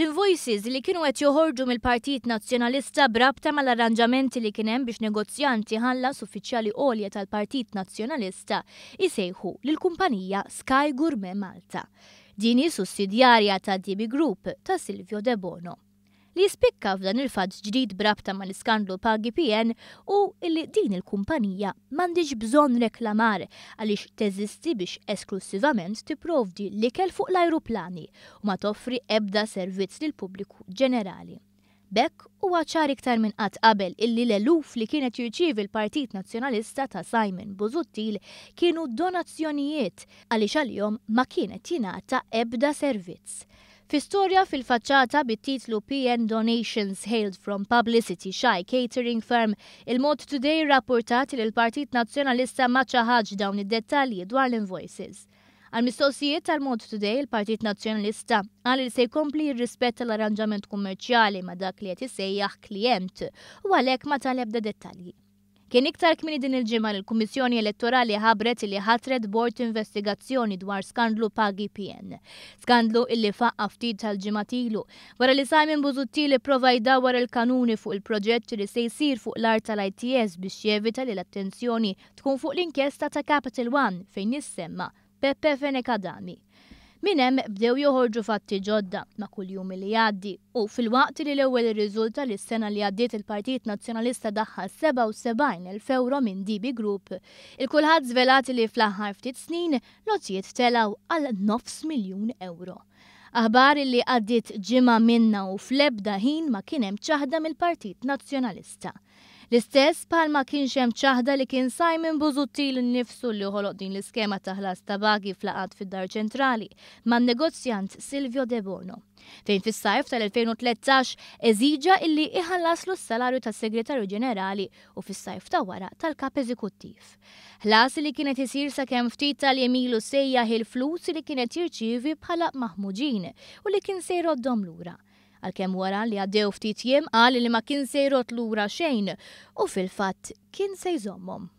L-invoices li kienu qed joħorġu mill-Partit Nazzjonalista brabta mal-arranġamenti li kien hemm biex negozjanti ħallas uffiċjali olja tal-Partit Nazzjonalista jisejħu lill-kumpanija Sky Gourmet Malta. Dini sussidjarja ta' DB Group ta' Silvio De Bono li jispikka f'dan il-fatt ġdid brabta ma l-iskandlu pagi PN u illi din il-kumpanija mandiġ bżon reklamar għaliex teżisti biex esklusivament tipprovdi li ikel fuq l-ajruplani u ma toffri ebda servizz lil pubbliku ġenerali. Bekk u għacħar iktar minn qatt qabel illi l-eluf li kienet jirċiv l-Partit Nazzjonalista ta' Simon Bozuttil kienu donazzjonijiet għaliex għal-jom ma kienet jingħata ebda servizz Fi storja fil facċata bit-titlu PN Donations Hailed from Publicity Shy Catering Firm, il-Mod Today rapportat li l-Partit Nazzjonalista maċċaħaġ dawn id-dettalji dwar l-invoices. Għal mistoqsijiet tal-Mod Today il-Partit Nazzjonalista għal il se jkompli jirrispetta tal arranġament kummerċjali ma dak li qed isejjaħ klient u għalhekk ma tal-ebda dettalji. Kien iktar kmini din il-ġimgħa l-Kummissjoni Elettorali ħabret li ħatret bord investigazzjoni dwar skandlu pagi PN. Skandlu illi faqqa ftit tal-ġimatilu wara li Simon li prova jdawar il-kanuni fuq il-proġett li se jsir fuq l-art tal-ITS biex jevita li l-attenzjoni tkun fuq l-inkjesta ta' Capital One fejn nissemma Pepe Fenekadami. Min hemm bdew joħorġu fatti ġodda ma' kuljum li jaddi. u fil-waqt li l-ewwel irriżulta li s-sena li għaddiet il-Partit Nazzjonalista daħħa 77,000 euro minn DB Group. Il-kulħadd zvelat li fl-aħħar ftit snin lotijiet telaw għal nofs miljun euro. Aħbar li għaddiet ġima minna u fl-ebda ħin ma kienem ċaħda mill-Partit Nazzjonalista. L-istess palma kien xem ċaħda li kien Simon l nifsu li ħoloq din l-iskema taħlas tabagi flaqat fid-dar ċentrali ma' negozjant Silvio De Bono fejn fis-sajf tal-2013 eżiġa illi iħallaslu s-salarju tas-Segretarju Ġenerali u fis-sajf ta' wara tal-Kap Eżekuttiv. Ħlas li kienet isir sakemm ftit tal-jemilu sejjaħ il-flus li kienet jirċievi bħala maħmuġin u li kien d lura għalkemm wara li għaddew ftit jiem qal li ma kien se jrot lura xejn u fil-fatt kien se jżommhom.